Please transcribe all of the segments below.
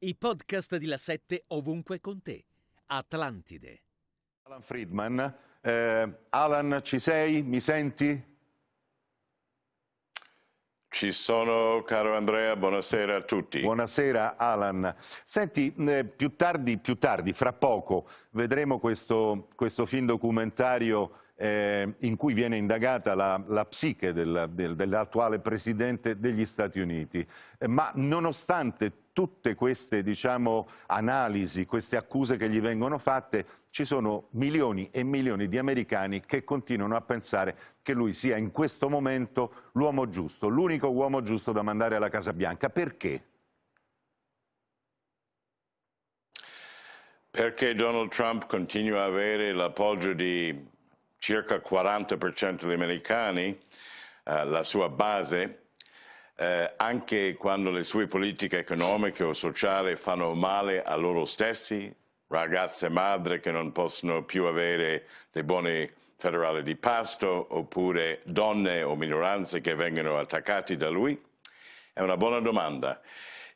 I podcast di La 7 ovunque con te. Atlantide. Alan Friedman. Eh, Alan, ci sei? Mi senti? Ci sono, caro Andrea, buonasera a tutti. Buonasera Alan. Senti, eh, più tardi, più tardi, fra poco, vedremo questo, questo film documentario eh, in cui viene indagata la, la psiche del, del, dell'attuale presidente degli Stati Uniti. Eh, ma nonostante tutte queste diciamo, analisi, queste accuse che gli vengono fatte, ci sono milioni e milioni di americani che continuano a pensare che lui sia in questo momento l'uomo giusto, l'unico uomo giusto da mandare alla Casa Bianca. Perché? Perché Donald Trump continua ad avere l'appoggio di circa il 40% degli americani, eh, la sua base, eh, anche quando le sue politiche economiche o sociali fanno male a loro stessi, ragazze e madre che non possono più avere dei buoni federali di pasto, oppure donne o minoranze che vengono attaccate da lui? È una buona domanda.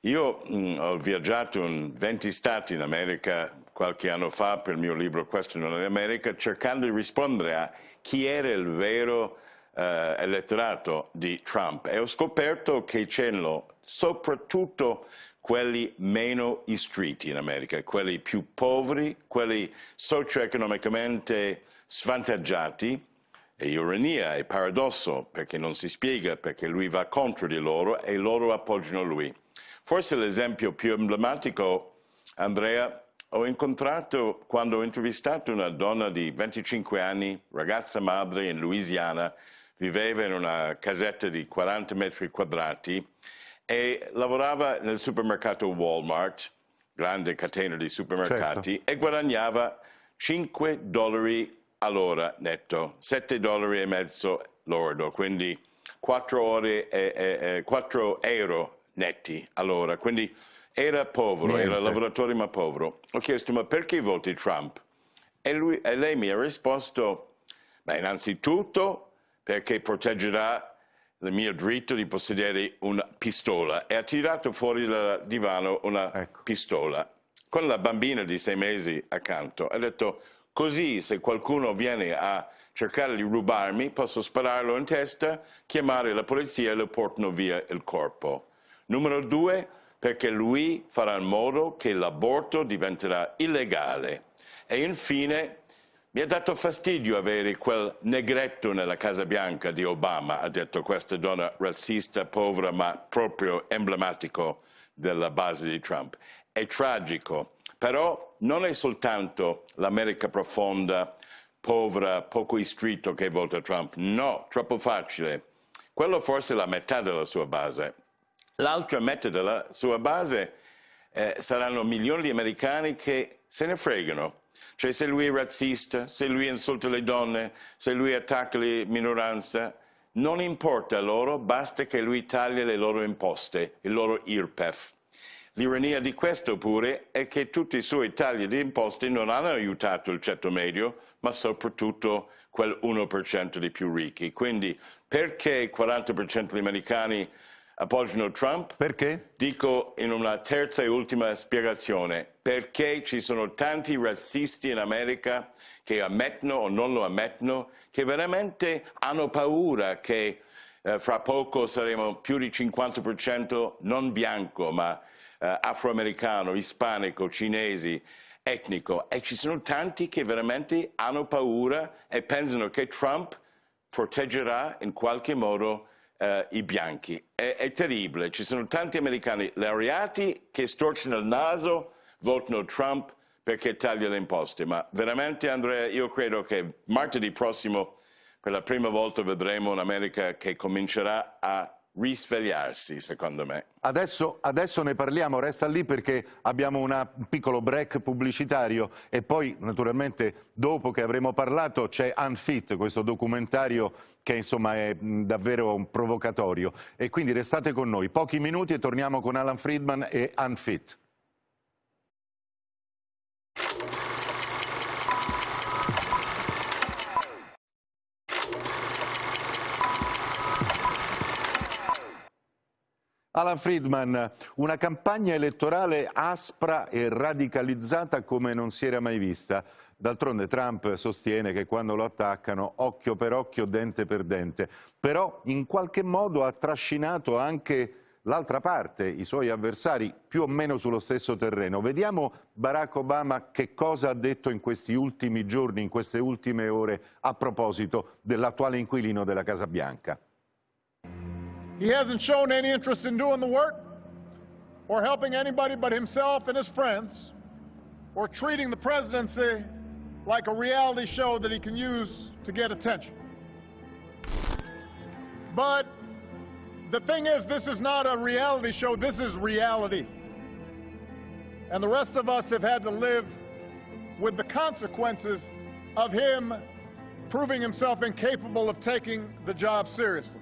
Io mh, ho viaggiato in 20 stati in America qualche anno fa per il mio libro Question on America, cercando di rispondere a chi era il vero eh, elettorato di Trump e ho scoperto che c'è soprattutto quelli meno istriti in America, quelli più poveri, quelli socio-economicamente svantaggiati, e ironia è paradosso perché non si spiega perché lui va contro di loro e loro appoggiano lui. Forse l'esempio più emblematico, Andrea, ho incontrato, quando ho intervistato una donna di 25 anni, ragazza madre in Louisiana, viveva in una casetta di 40 metri quadrati e lavorava nel supermercato Walmart, grande catena di supermercati, certo. e guadagnava 5 dollari all'ora netto, 7 dollari e mezzo lordo, quindi 4, ore e, e, e 4 euro netti all'ora. Quindi era povero, Niente. era lavoratore ma povero. Ho chiesto ma perché voti Trump? E, lui, e lei mi ha risposto, beh innanzitutto perché proteggerà il mio diritto di possedere una pistola e ha tirato fuori dal divano una ecco. pistola con la bambina di sei mesi accanto. Ha detto così se qualcuno viene a cercare di rubarmi posso spararlo in testa, chiamare la polizia e lo portano via il corpo. Numero due, perché lui farà in modo che l'aborto diventerà illegale. E infine mi ha dato fastidio avere quel negretto nella Casa Bianca di Obama, ha detto questa donna razzista, povera, ma proprio emblematico della base di Trump. È tragico, però non è soltanto l'America profonda, povera, poco istrito che vota Trump. No, troppo facile. Quello forse è la metà della sua base l'altro è metterla sua base, eh, saranno milioni di americani che se ne fregano. Cioè se lui è razzista, se lui insulta le donne, se lui attacca le minoranze, non importa a loro, basta che lui taglia le loro imposte, il loro IRPEF. L'ironia di questo pure è che tutti i suoi tagli di imposte non hanno aiutato il ceto medio, ma soprattutto quel 1% dei più ricchi. Quindi perché il 40% degli americani appoggiano Trump. Perché? Dico in una terza e ultima spiegazione, perché ci sono tanti razzisti in America che ammettono o non lo ammettono, che veramente hanno paura che eh, fra poco saremo più di 50% non bianco, ma eh, afroamericano, ispanico, cinesi, etnico. E ci sono tanti che veramente hanno paura e pensano che Trump proteggerà in qualche modo eh, i bianchi. È, è, terribile, ci sono tanti americani laureati che storcino il naso, votano Trump perché taglia le imposte, ma veramente Andrea io credo che martedì prossimo per la prima volta vedremo un'America che comincerà a risvegliarsi, secondo me. Adesso, adesso, ne parliamo, resta lì perché abbiamo un piccolo break pubblicitario e poi naturalmente dopo che avremo parlato c'è Unfit, questo documentario che insomma è davvero un provocatorio. E quindi restate con noi, pochi minuti e torniamo con Alan Friedman e Unfit. Alan Friedman, una campagna elettorale aspra e radicalizzata come non si era mai vista. D'altronde Trump sostiene che quando lo attaccano occhio per occhio, dente per dente, però in qualche modo ha trascinato anche l'altra parte, i suoi avversari, più o meno sullo stesso terreno. Vediamo Barack Obama che cosa ha detto in questi ultimi giorni, in queste ultime ore, a proposito dell'attuale inquilino della Casa Bianca. He hasn't shown any interest in doing the work or helping anybody but himself and his friends or treating the presidency like a reality show that he can use to get attention. But the thing is, this is not a reality show, this is reality. And the rest of us have had to live with the consequences of him proving himself incapable of taking the job seriously.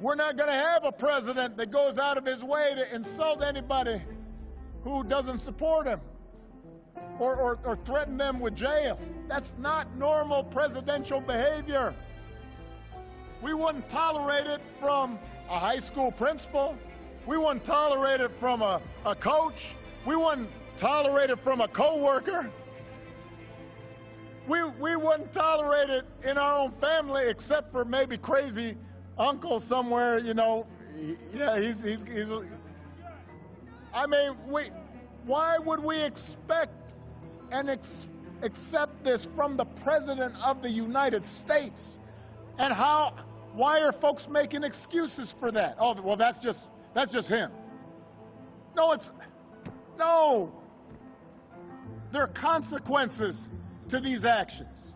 We're not going to have a president that goes out of his way to insult anybody who doesn't support him or, or, or threaten them with jail. That's not normal presidential behavior. We wouldn't tolerate it from a high school principal. We wouldn't tolerate it from a, a coach. We wouldn't tolerate it from a coworker. We, we wouldn't tolerate it in our own family except for maybe crazy uncle somewhere, you know, yeah, he's, he's, he's, I mean, we, why would we expect and ex accept this from the President of the United States? And how, why are folks making excuses for that? Oh, well, that's just, that's just him. No, it's, no. There are consequences to these actions.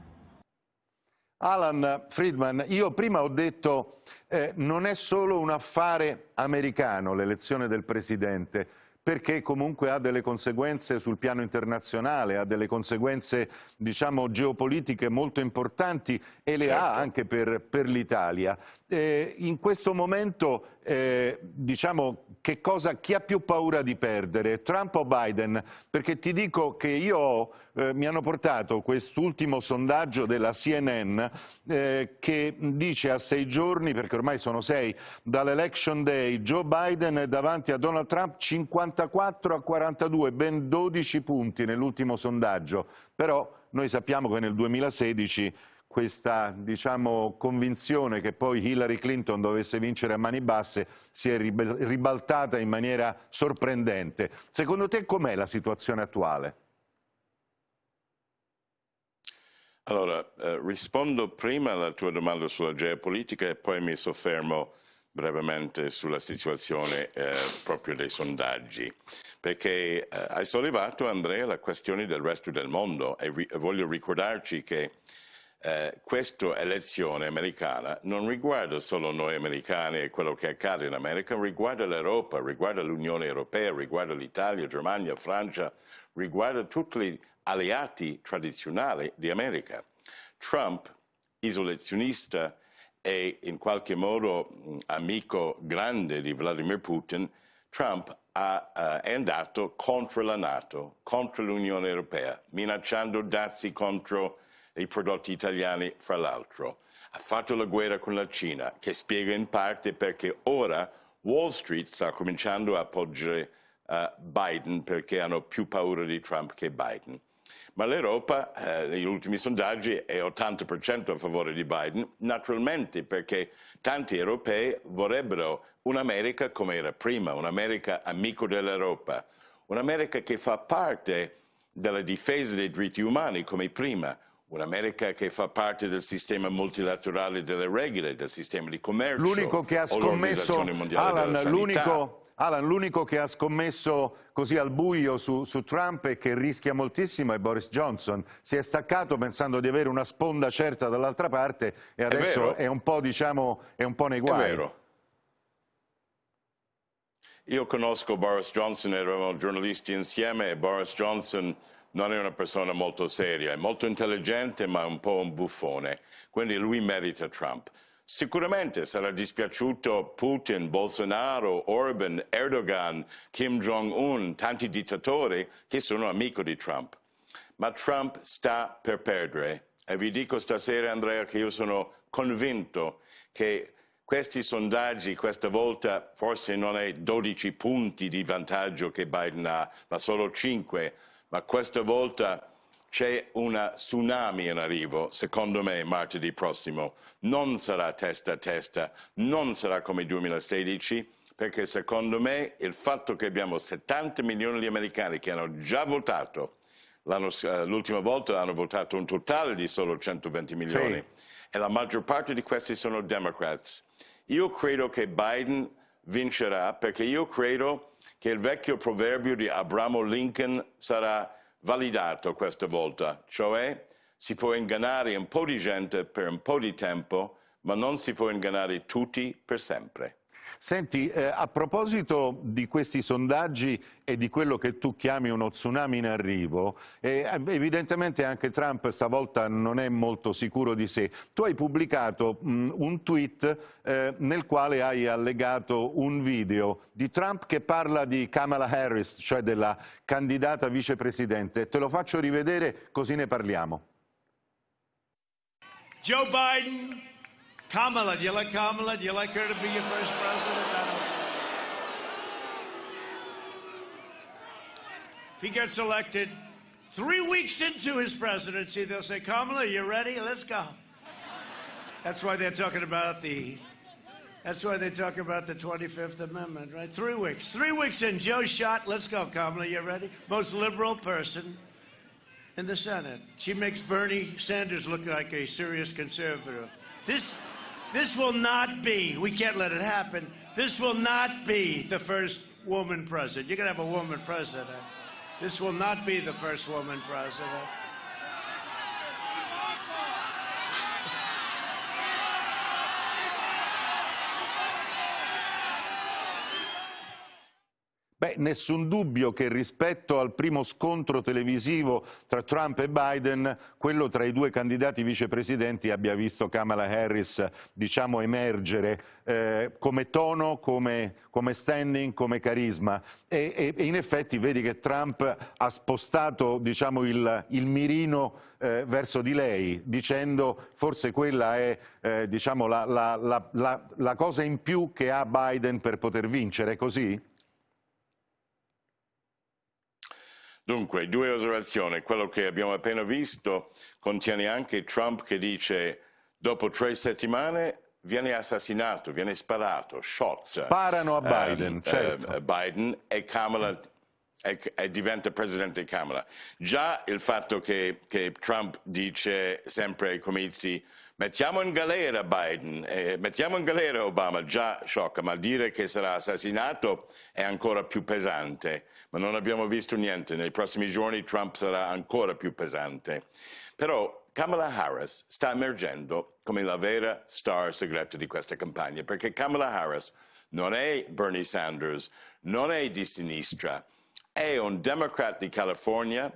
Alan Friedman, io prima ho detto Eh, non è solo un affare americano l'elezione del Presidente, perché comunque ha delle conseguenze sul piano internazionale, ha delle conseguenze diciamo, geopolitiche molto importanti e le certo. ha anche per, per l'Italia. Eh, in questo momento eh, diciamo, cosa, chi ha più paura di perdere, Trump o Biden? Perché ti dico che io ho eh, mi hanno portato quest'ultimo sondaggio della CNN eh, che dice a sei giorni, perché ormai sono sei, dall'election day Joe Biden è davanti a Donald Trump 54 a 42, ben 12 punti nell'ultimo sondaggio, però noi sappiamo che nel 2016 questa diciamo, convinzione che poi Hillary Clinton dovesse vincere a mani basse si è ribaltata in maniera sorprendente. Secondo te com'è la situazione attuale? Allora, eh, rispondo prima alla tua domanda sulla geopolitica e poi mi soffermo brevemente sulla situazione eh, proprio dei sondaggi, perché eh, hai sollevato Andrea la questione del resto del mondo e, ri- voglio ricordarci che eh, questa elezione americana non riguarda solo noi americani e quello che accade in America, riguarda l'Europa, riguarda l'Unione Europea, riguarda l'Italia, Germania, Francia, riguarda tutti gli alleati tradizionali di America. Trump, isolazionista e in qualche modo mm, amico grande di Vladimir Putin, Trump ha, uh, è andato contro la Nato, contro l'Unione Europea, minacciando dazi contro i prodotti italiani, fra l'altro. Ha fatto la guerra con la Cina, che spiega in parte perché ora Wall Street sta cominciando a appoggiare eh, Biden perché hanno più paura di Trump che Biden. Ma l'Europa, eh, negli ultimi sondaggi, è 80% a favore di Biden, naturalmente perché tanti europei vorrebbero un'America come era prima, un'America amico dell'Europa, un'America che fa parte della difesa dei diritti umani come prima, un'America che fa parte del sistema multilaterale delle regole, del sistema di commercio. L'unico che ha scommesso, Alan, l'unico, Alan, l'unico che ha scommesso così al buio su, su, Trump e che rischia moltissimo è Boris Johnson. Si è staccato pensando di avere una sponda certa dall'altra parte e adesso è, è, un, po', diciamo, è un po' nei guai. È vero. Io conosco Boris Johnson, eravamo giornalisti insieme e Boris Johnson non è una persona molto seria, è molto intelligente ma un po' un buffone, quindi lui merita Trump. Sicuramente sarà dispiaciuto Putin, Bolsonaro, Orban, Erdogan, Kim Jong-un, tanti dittatori che sono amici di Trump. Ma Trump sta per perdere. E vi dico stasera, Andrea, che io sono convinto che questi sondaggi questa volta forse non è 12 punti di vantaggio che Biden ha, ma solo 5, ma questa volta c'è una tsunami in arrivo, secondo me, martedì prossimo. Non sarà testa a testa, non sarà come il 2016, perché secondo me il fatto che abbiamo 70 milioni di americani che hanno già votato, eh, l'ultima volta hanno votato un totale di solo 120 milioni, sì. e la maggior parte di questi sono Democrats. Io credo che Biden vincerà perché io credo che il vecchio proverbio di Abramo Lincoln sarà validato questa volta, cioè si può ingannare un po' di gente per un po' di tempo, ma non si può ingannare tutti per sempre. Senti, eh, a proposito di questi sondaggi e di quello che tu chiami uno tsunami in arrivo, eh, evidentemente anche Trump stavolta non è molto sicuro di sé. Tu hai pubblicato mh, mm, un tweet eh, nel quale hai allegato un video di Trump che parla di Kamala Harris, cioè della candidata vicepresidente. Te lo faccio rivedere così ne parliamo. Joe Biden Kamala, do you like Kamala? Do you like her to be your first president? If he gets elected, three weeks into his presidency, they'll say, Kamala, you ready? Let's go. That's why they're talking about the that's why they talk about the 25th Amendment, right? Three weeks. Three weeks in. Joe shot. Let's go, Kamala. You ready? Most liberal person in the Senate. She makes Bernie Sanders look like a serious conservative. This this will not be, we can't let it happen, this will not be the first woman president. You're going to have a woman president. This will not be the first woman president. Beh, nessun dubbio che rispetto al primo scontro televisivo tra Trump e Biden, quello tra i due candidati vicepresidenti abbia visto Kamala Harris diciamo, emergere eh, come tono, come, come, standing, come carisma. E, e, e, in effetti vedi che Trump ha spostato diciamo, il, il, mirino eh, verso di lei, dicendo forse quella è eh, diciamo, la, la, la, la cosa in più che ha Biden per poter vincere, è così? Dunque, due osservazioni. Quello che abbiamo appena visto contiene anche Trump che dice dopo tre settimane viene assassinato, viene sparato, shot. Sparano a ehm, Biden, um, certo. uh, Biden e Kamala e, e, diventa presidente Kamala. Già il fatto che, che Trump dice sempre ai comizi Mettiamo in galera Biden, eh, mettiamo in galera Obama, già sciocca, ma dire che sarà assassinato è ancora più pesante, ma non abbiamo visto niente, nei prossimi giorni Trump sarà ancora più pesante. Però Kamala Harris sta emergendo come la vera star segreta di questa campagna, perché Kamala Harris non è Bernie Sanders, non è di sinistra, è un democrat di California,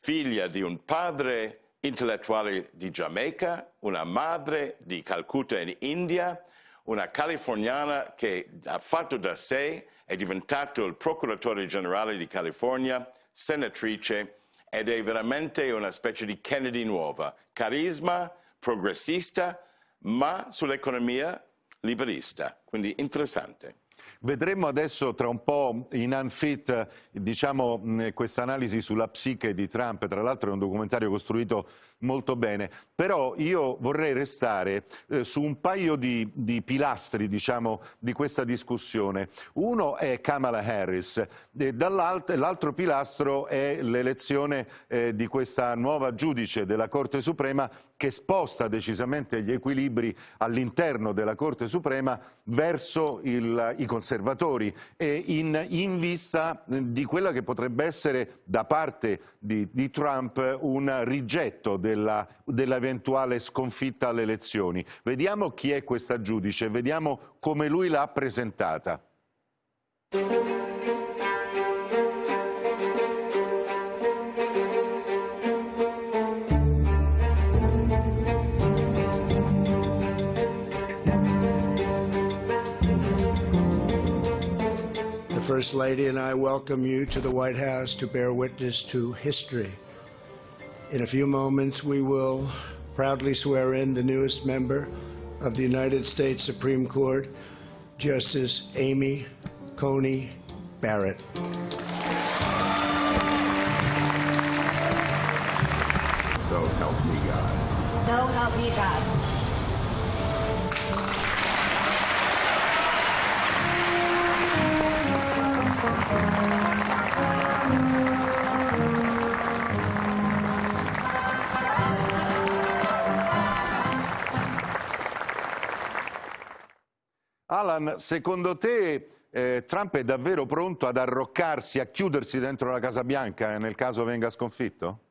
figlia di un padre intellettuale di Giamaica, una madre di Calcutta in India, una californiana che ha fatto da sé, è diventato il procuratore generale di California, senatrice ed è veramente una specie di Kennedy nuova, carisma, progressista, ma sull'economia liberista, quindi interessante. Vedremo adesso tra un po' in unfit diciamo, questa analisi sulla psiche di Trump, tra l'altro è un documentario costruito molto bene. Però io vorrei restare eh, su un paio di, di pilastri diciamo, di questa discussione. Uno è Kamala Harris, l'altro pilastro è l'elezione eh, di questa nuova giudice della Corte Suprema che sposta decisamente gli equilibri all'interno della Corte Suprema verso il, i conservatori in, in, vista eh, di quella che potrebbe essere da parte di, di Trump un rigetto del dell'eventuale dell sconfitta alle elezioni. Vediamo chi è questa giudice, vediamo come lui l'ha presentata. First Lady and I welcome you to the White House to bear witness to history. In a few moments, we will proudly swear in the newest member of the United States Supreme Court, Justice Amy Coney Barrett. So help me God. So help me God. Thank you. Alan, secondo te eh, Trump è davvero pronto ad arroccarsi, a chiudersi dentro la Casa Bianca eh, nel caso venga sconfitto?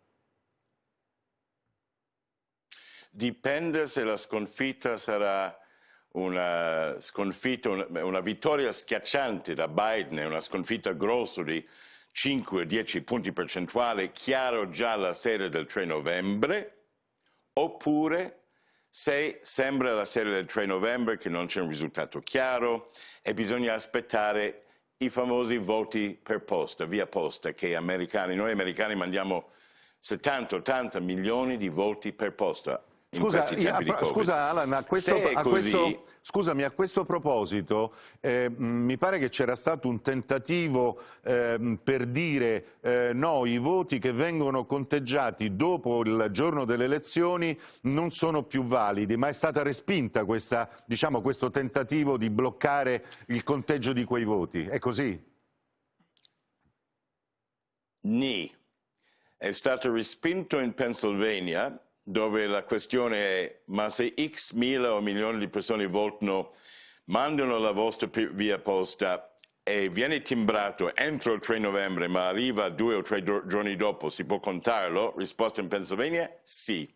Dipende se la sconfitta sarà una sconfitta, una vittoria schiacciante da Biden, una sconfitta grossa di 5-10 punti percentuali, chiaro già la sera del 3 novembre, oppure 6. Sembra la serie del 3 novembre che non c'è un risultato chiaro e bisogna aspettare i famosi voti per posta, via posta, che americani, noi americani mandiamo 70-80 milioni di voti per posta. Scusa, io, scusa, Alan, a questo, a questo, scusami, a questo proposito eh, mi pare che c'era stato un tentativo eh, per dire eh, no, i voti che vengono conteggiati dopo il giorno delle elezioni non sono più validi, ma è stata respinta questa, diciamo, questo tentativo di bloccare il conteggio di quei voti. È così? Ni. È stato respinto in Pennsylvania dove la questione è ma se x mila o milioni di persone votano, mandano la vostra via posta e viene timbrato entro il 3 novembre ma arriva due o tre giorni dopo, si può contarlo? Risposta in Pennsylvania? Sì.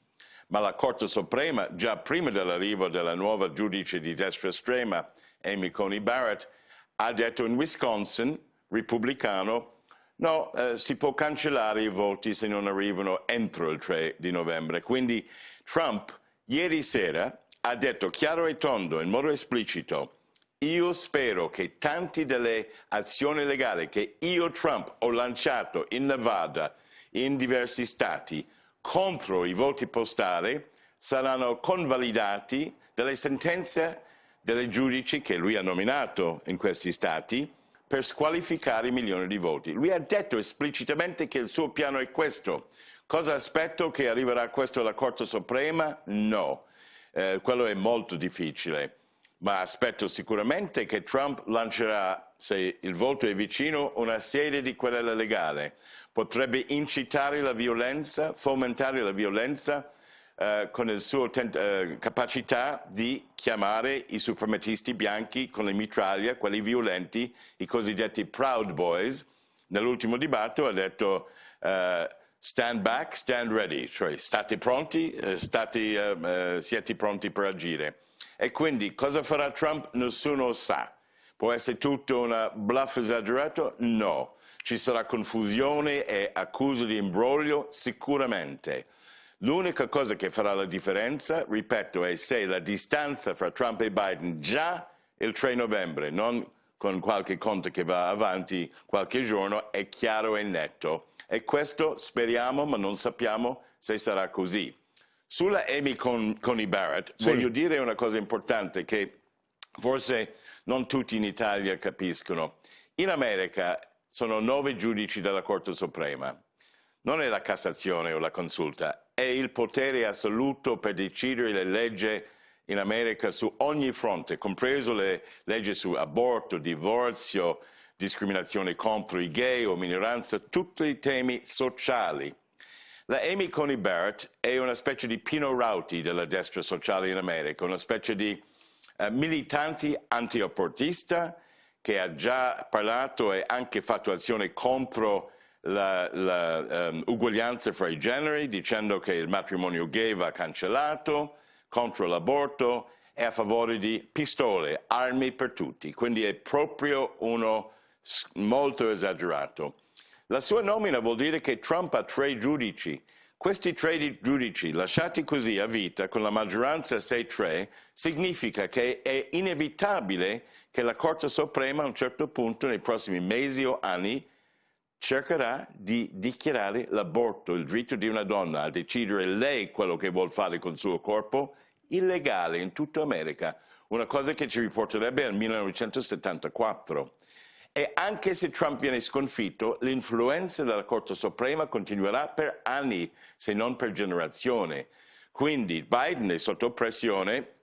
Ma la Corte Suprema, già prima dell'arrivo della nuova giudice di destra estrema, Amy Coney Barrett, ha detto in Wisconsin, repubblicano, No, eh, si può cancellare i voti se non arrivano entro il 3 di novembre. Quindi Trump ieri sera ha detto chiaro e tondo, in modo esplicito, io spero che tante delle azioni legali che io, Trump, ho lanciato in Nevada, in diversi stati, contro i voti postali, saranno convalidati dalle sentenze dei giudici che lui ha nominato in questi stati per squalificare i milioni di voti. Lui ha detto esplicitamente che il suo piano è questo. Cosa aspetto che arriverà questo alla Corte Suprema? No, eh, quello è molto difficile, ma aspetto sicuramente che Trump lancerà, se il voto è vicino, una serie di querele legale. Potrebbe incitare la violenza, fomentare la violenza, eh, con la sua eh, capacità di chiamare i suprematisti bianchi con le mitraglie, quelli violenti, i cosiddetti Proud Boys, nell'ultimo dibattito ha detto eh, stand back, stand ready, cioè state pronti, eh, state, eh, siete pronti per agire. E quindi cosa farà Trump? Nessuno sa. Può essere tutto un bluff esagerato? No. Ci sarà confusione e accuse di imbroglio? Sicuramente. L'unica cosa che farà la differenza, ripeto, è se la distanza fra Trump e Biden già il 3 novembre, non con qualche conto che va avanti qualche giorno, è chiaro e netto. E questo speriamo, ma non sappiamo se sarà così. Sulla Amy con, Coney Barrett sì. voglio dire una cosa importante che forse non tutti in Italia capiscono. In America sono nove giudici della Corte Suprema. Non è la Cassazione o la Consulta, è il potere assoluto per decidere le leggi in America su ogni fronte, compreso le leggi su aborto, divorzio, discriminazione contro i gay o minoranze, tutti i temi sociali. La Amy Coney Barrett è una specie di Pino Rauti della destra sociale in America, una specie di eh, militante antiabortista che ha già parlato e anche fatto azione contro l'uguaglianza ehm, um, fra i generi, dicendo che il matrimonio gay va cancellato, contro l'aborto, è a favore di pistole, armi per tutti, quindi è proprio uno molto esagerato. La sua nomina vuol dire che Trump ha tre giudici. Questi tre giudici, lasciati così a vita, con la maggioranza 6-3, significa che è inevitabile che la Corte Suprema a un certo punto, nei prossimi mesi o anni, cercherà di dichiarare l'aborto, il diritto di una donna a decidere lei quello che vuole fare con il suo corpo, illegale in tutta America, una cosa che ci riporterebbe al 1974. E anche se Trump viene sconfitto, l'influenza della Corte Suprema continuerà per anni, se non per generazioni. Quindi Biden è sotto pressione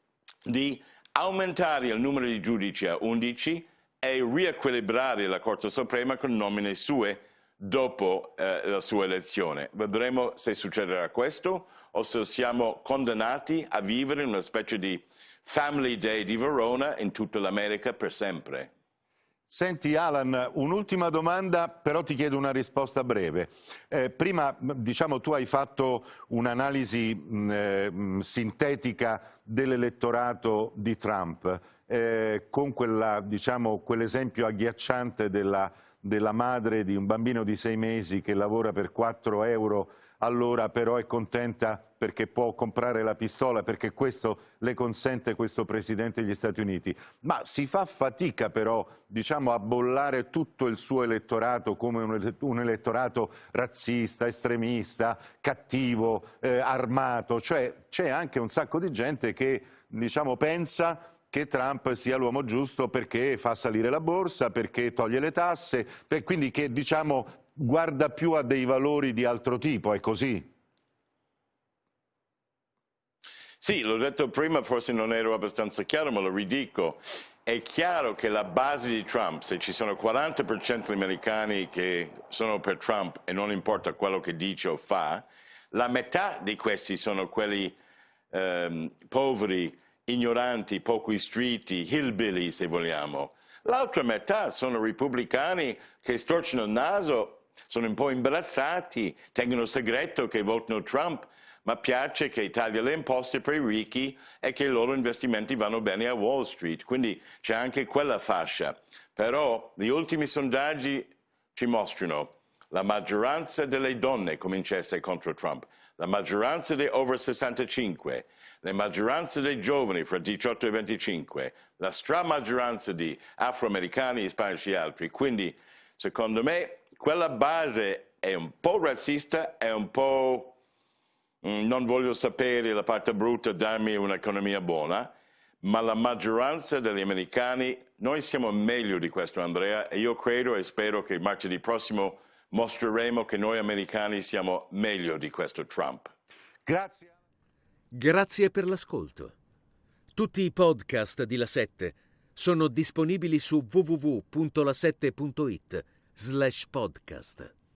di aumentare il numero di giudici a 11 e riequilibrare la Corte Suprema con nomine sue dopo eh, la sua elezione. Vedremo se succederà questo o se siamo condannati a vivere in una specie di Family Day di Verona in tutta l'America per sempre. Senti Alan, un'ultima domanda, però ti chiedo una risposta breve. Eh, prima, diciamo, tu hai fatto un'analisi mm, eh, mm, sintetica dell'elettorato di Trump, eh, con quella, diciamo, quell'esempio agghiacciante della della madre di un bambino di sei mesi che lavora per 4 euro all'ora però è contenta perché può comprare la pistola, perché questo le consente questo Presidente degli Stati Uniti. Ma si fa fatica però diciamo, a bollare tutto il suo elettorato come un elettorato razzista, estremista, cattivo, eh, armato. Cioè c'è anche un sacco di gente che diciamo, pensa che Trump sia l'uomo giusto perché fa salire la borsa, perché toglie le tasse, per, quindi che diciamo, guarda più a dei valori di altro tipo, è così? Sì, l'ho detto prima, forse non ero abbastanza chiaro, ma lo ridico. È chiaro che la base di Trump, se ci sono 40% degli americani che sono per Trump e non importa quello che dice o fa, la metà di questi sono quelli ehm, poveri ignoranti, poco istriti, hillbilly se vogliamo. L'altra metà sono repubblicani che storcono il naso, sono un po' imbarazzati, tengono segreto che votano Trump, ma piace che taglia le imposte per i ricchi e che i loro investimenti vanno bene a Wall Street. Quindi c'è anche quella fascia. Però gli ultimi sondaggi ci mostrano la maggioranza delle donne cominciasse contro Trump, la maggioranza dei over 65, la maggioranza dei giovani fra 18 e 25, la stramaggioranza di afroamericani, ispanici e altri. Quindi, secondo me, quella base è un po' razzista, è un po' mm, non voglio sapere la parte brutta, dammi un'economia buona, ma la maggioranza degli americani, noi siamo meglio di questo Andrea e io credo e spero che martedì prossimo mostreremo che noi americani siamo meglio di questo Trump. Grazie. Grazie per l'ascolto. Tutti i podcast di La 7 sono disponibili su www.la7.it slash podcast.